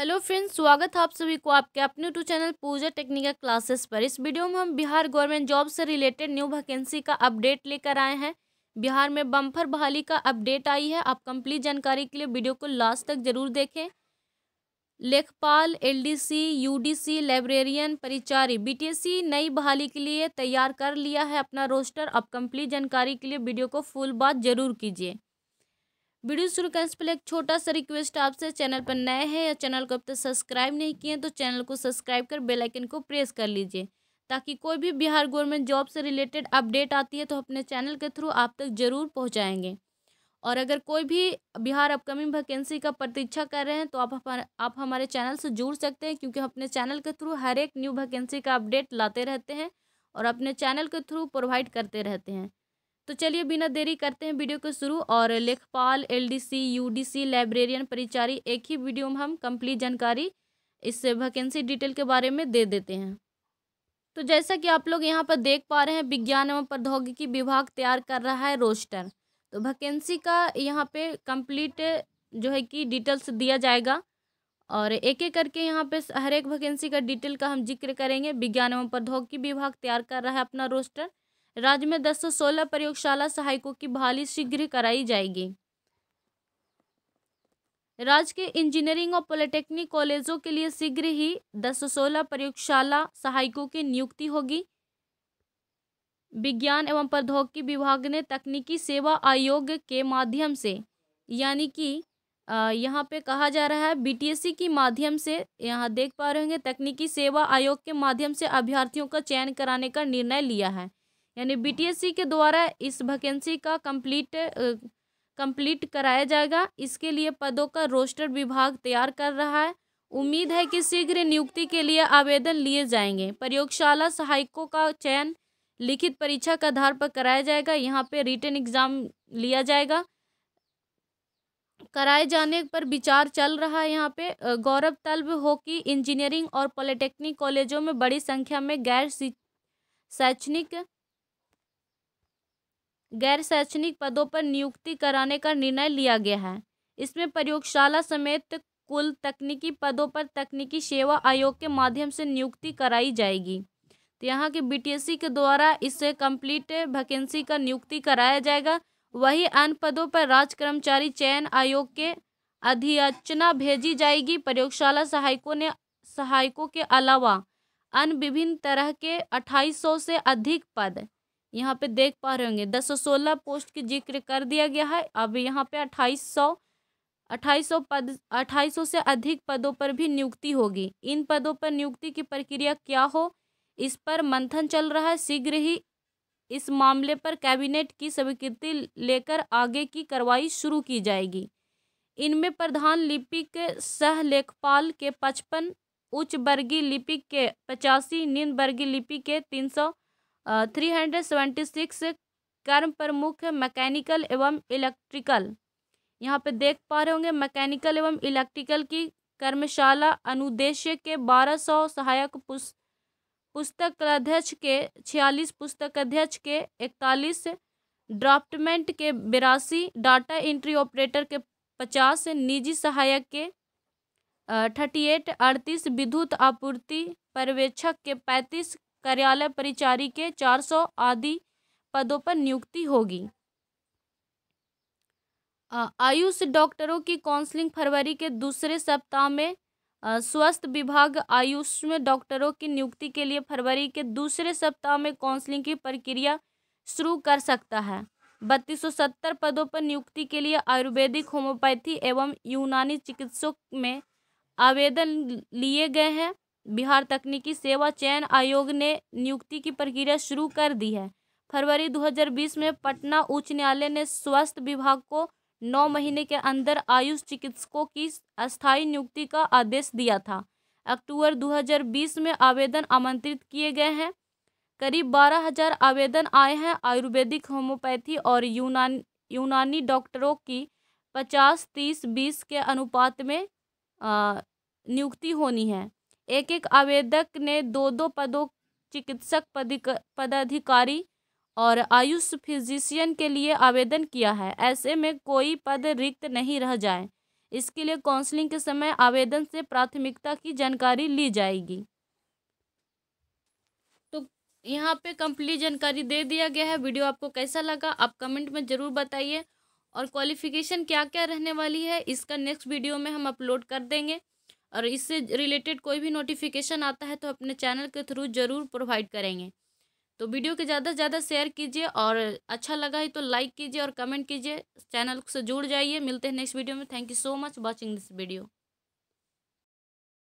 hello friends स्वागत है आप सभी को आपके अपने YouTube channel Pooja technical classes पर इस वीडियो में हम बिहार गवर्नमेंट जॉब से रिलेटेड न्यू वैकेंसी का अपडेट लेकर आए हैं बिहार में बम्फर बहाली का अपडेट आई है आप कंप्लीट जानकारी के लिए वीडियो को लास्ट तक जरूर देखें लेखपाल एलडीसी यूडीसी लाइब्रेरियन परिचारी बीटीएससी नई बहाली के लिए तैयार कर लिया है अपना रोस्टर आप कंप्लीट जानकारी के लिए वीडियो को फुल बात जरूर कीजिए वीडियो शुरू करने से पहले एक छोटा सा रिक्वेस्ट आपसे चैनल पर नए हैं या चैनल को अब तक सब्सक्राइब नहीं किए तो चैनल को सब्सक्राइब कर बेल आइकन को प्रेस कर लीजिए ताकि कोई भी बिहार गवर्नमेंट जॉब से रिलेटेड अपडेट आती है तो अपने चैनल के थ्रू आप तक ज़रूर पहुँचाएँगे और अगर कोई भी बिहार अपकमिंग वैकेंसी का प्रतीक्षा कर रहे हैं तो आप हमारे आप हमारे चैनल से जुड़ सकते हैं क्योंकि अपने चैनल के थ्रू हर एक न्यू वैकेंसी का अपडेट लाते रहते हैं और अपने चैनल के थ्रू प्रोवाइड करते रहते हैं तो चलिए बिना देरी करते हैं वीडियो को शुरू और लेखपाल एलडीसी यूडीसी लाइब्रेरियन परिचारी एक ही वीडियो में हम कंप्लीट जानकारी इस वैकेंसी डिटेल के बारे में दे देते हैं तो जैसा कि आप लोग यहाँ पर देख पा रहे हैं विज्ञान एवं प्रौद्योगिकी विभाग तैयार कर रहा है रोस्टर तो वैकेंसी का यहाँ पे कंप्लीट जो है कि डिटेल्स दिया जाएगा और एक एक करके यहाँ पे हर एक वैकेंसी का डिटेल का हम जिक्र करेंगे विज्ञान एवं प्रौद्योगिकी विभाग तैयार कर रहा है अपना रोस्टर राज्य में दस सौ सोलह प्रयोगशाला सहायकों की बहाली शीघ्र कराई जाएगी राज्य के इंजीनियरिंग और पॉलिटेक्निक कॉलेजों के लिए शीघ्र ही दस सौ सोलह प्रयोगशाला सहायकों की नियुक्ति होगी विज्ञान एवं प्रौद्योगिकी विभाग ने तकनीकी सेवा आयोग के माध्यम से यानी कि यहाँ पे कहा जा रहा है बीटीएससी के माध्यम से यहाँ देख पा रहे होंगे तकनीकी सेवा आयोग के माध्यम से अभ्यर्थियों का चयन कराने का निर्णय लिया है यानी बीटीएससी के द्वारा इस वैकेंसी का कंप्लीट कंप्लीट कराया जाएगा इसके लिए पदों का रोस्टर विभाग तैयार कर रहा है उम्मीद है कि शीघ्र नियुक्ति के लिए आवेदन लिए जाएंगे प्रयोगशाला सहायकों का चयन लिखित परीक्षा के आधार पर कराया जाएगा यहाँ पे रिटर्न एग्ज़ाम लिया जाएगा कराए जाने पर विचार चल रहा है यहाँ पे गौरव तलब हो कि इंजीनियरिंग और पॉलिटेक्निक कॉलेजों में बड़ी संख्या में गैर शैक्षणिक गैर शैक्षणिक पदों पर नियुक्ति कराने का निर्णय लिया गया है इसमें प्रयोगशाला समेत कुल तकनीकी पदों पर तकनीकी सेवा आयोग के माध्यम से नियुक्ति कराई जाएगी तो यहाँ के बीटीएससी e के द्वारा इससे कंप्लीट वैकेंसी का नियुक्ति कराया जाएगा वही अन्य पदों पर राज्य कर्मचारी चयन आयोग के अधियाचना भेजी जाएगी प्रयोगशाला सहायकों ने सहायकों के अलावा अन्य विभिन्न तरह के 2800 से अधिक पद यहाँ पे देख पा रहे होंगे दस सौ सोलह पोस्ट की जिक्र कर दिया गया है अब यहाँ पे अट्ठाईस सौ अट्ठाईस सौ पद अट्ठाईस सौ से अधिक पदों पर भी नियुक्ति होगी इन पदों पर नियुक्ति की प्रक्रिया क्या हो इस पर मंथन चल रहा है शीघ्र ही इस मामले पर कैबिनेट की स्वीकृति लेकर आगे की कार्रवाई शुरू की जाएगी इनमें प्रधान लिपिक सह लेखपाल के पचपन उच्च वर्गीय लिपिक के पचासी निम्न वर्गीय लिपिक के तीन सौ थ्री हंड्रेड सेवेंटी सिक्स कर्म प्रमुख मैकेनिकल एवं इलेक्ट्रिकल यहाँ पे देख पा रहे होंगे मैकेनिकल एवं इलेक्ट्रिकल की कर्मशाला अनुदेश्य के बारह सौ सहायक पुस्त पुस्तक अध्यक्ष के छियालीस पुस्तक अध्यक्ष के इकतालीस ड्राफ्टमेंट के बिरासी डाटा एंट्री ऑपरेटर के पचास निजी सहायक के थर्टी एट अड़तीस विद्युत आपूर्ति पर्यवेक्षक के पैंतीस कार्यालय परिचारी के 400 आदि पदों पर नियुक्ति होगी आयुष डॉक्टरों की काउंसलिंग फरवरी के दूसरे सप्ताह में स्वास्थ्य विभाग आयुष में डॉक्टरों की नियुक्ति के लिए फरवरी के दूसरे सप्ताह में काउंसलिंग की प्रक्रिया शुरू कर सकता है बत्तीस पदों पर नियुक्ति के लिए आयुर्वेदिक होम्योपैथी एवं यूनानी चिकित्सक में आवेदन लिए गए हैं बिहार तकनीकी सेवा चयन आयोग ने नियुक्ति की प्रक्रिया शुरू कर दी है फरवरी 2020 में पटना उच्च न्यायालय ने स्वास्थ्य विभाग को नौ महीने के अंदर आयुष चिकित्सकों की अस्थायी नियुक्ति का आदेश दिया था अक्टूबर 2020 में आवेदन आमंत्रित किए गए हैं करीब बारह हजार आवेदन आए हैं आयुर्वेदिक होम्योपैथी और यूनान यूनानी डॉक्टरों की पचास तीस बीस के अनुपात में नियुक्ति होनी है एक एक आवेदक ने दो दो पदों चिकित्सक पदाधिकारी और आयुष फिजिशियन के लिए आवेदन किया है ऐसे में कोई पद रिक्त नहीं रह जाए इसके लिए काउंसलिंग के समय आवेदन से प्राथमिकता की जानकारी ली जाएगी तो यहाँ पे कंप्लीट जानकारी दे दिया गया है वीडियो आपको कैसा लगा आप कमेंट में ज़रूर बताइए और क्वालिफिकेशन क्या क्या रहने वाली है इसका नेक्स्ट वीडियो में हम अपलोड कर देंगे और इससे रिलेटेड कोई भी नोटिफिकेशन आता है तो अपने चैनल के थ्रू ज़रूर प्रोवाइड करेंगे तो वीडियो के ज़्यादा से ज़्यादा शेयर कीजिए और अच्छा लगा ही तो लाइक कीजिए और कमेंट कीजिए चैनल से जुड़ जाइए मिलते हैं नेक्स्ट वीडियो में thank you so much watching this video